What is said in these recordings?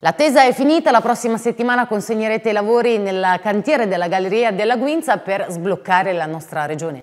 L'attesa è finita, la prossima settimana consegnerete i lavori nel cantiere della Galleria della Guinza per sbloccare la nostra regione.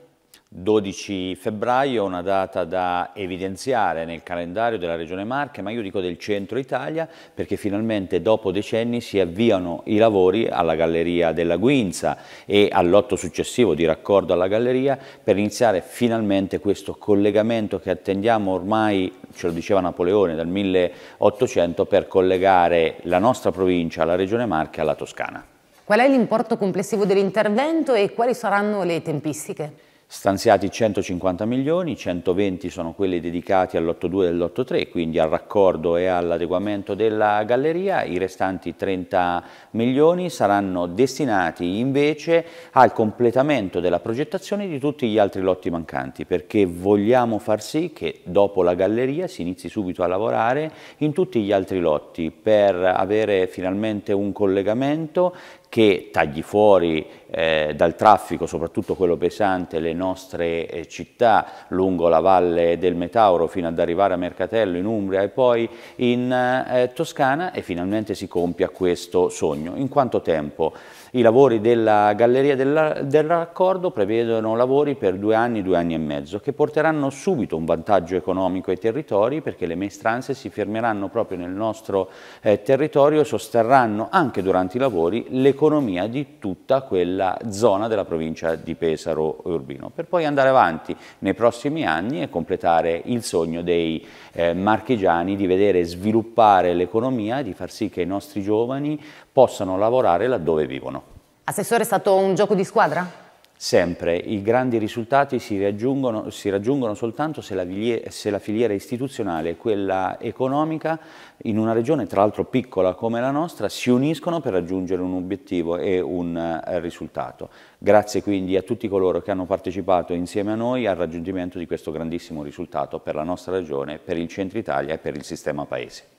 12 febbraio è una data da evidenziare nel calendario della Regione Marche, ma io dico del centro Italia, perché finalmente dopo decenni si avviano i lavori alla Galleria della Guinza e all'otto successivo di raccordo alla Galleria per iniziare finalmente questo collegamento che attendiamo ormai, ce lo diceva Napoleone, dal 1800 per collegare la nostra provincia, la Regione Marche, alla Toscana. Qual è l'importo complessivo dell'intervento e quali saranno le tempistiche? stanziati 150 milioni, 120 sono quelli dedicati all'82 e all'83, quindi al raccordo e all'adeguamento della galleria, i restanti 30 milioni saranno destinati invece al completamento della progettazione di tutti gli altri lotti mancanti, perché vogliamo far sì che dopo la galleria si inizi subito a lavorare in tutti gli altri lotti per avere finalmente un collegamento che tagli fuori eh, dal traffico, soprattutto quello pesante, le nostre eh, città, lungo la valle del Metauro fino ad arrivare a Mercatello in Umbria e poi in eh, eh Toscana e finalmente si compia questo sogno. In quanto tempo? I lavori della Galleria del, del Raccordo prevedono lavori per due anni, due anni e mezzo, che porteranno subito un vantaggio economico ai territori perché le maestranze si fermeranno proprio nel nostro eh, territorio e sosterranno anche durante i lavori l'economia di tutta quella zona della provincia di Pesaro Urbino per poi andare avanti nei prossimi anni e completare il sogno dei eh, marchigiani di vedere sviluppare l'economia, di far sì che i nostri giovani possano lavorare laddove vivono. Assessore, è stato un gioco di squadra? sempre i grandi risultati si raggiungono, si raggiungono soltanto se la, se la, filiera istituzionale e quella economica in una regione tra l'altro piccola come la nostra si uniscono per raggiungere un obiettivo e un eh, risultato. Grazie quindi a tutti coloro che hanno partecipato insieme a noi al raggiungimento di questo grandissimo risultato per la nostra regione, per il centro Italia e per il sistema paese.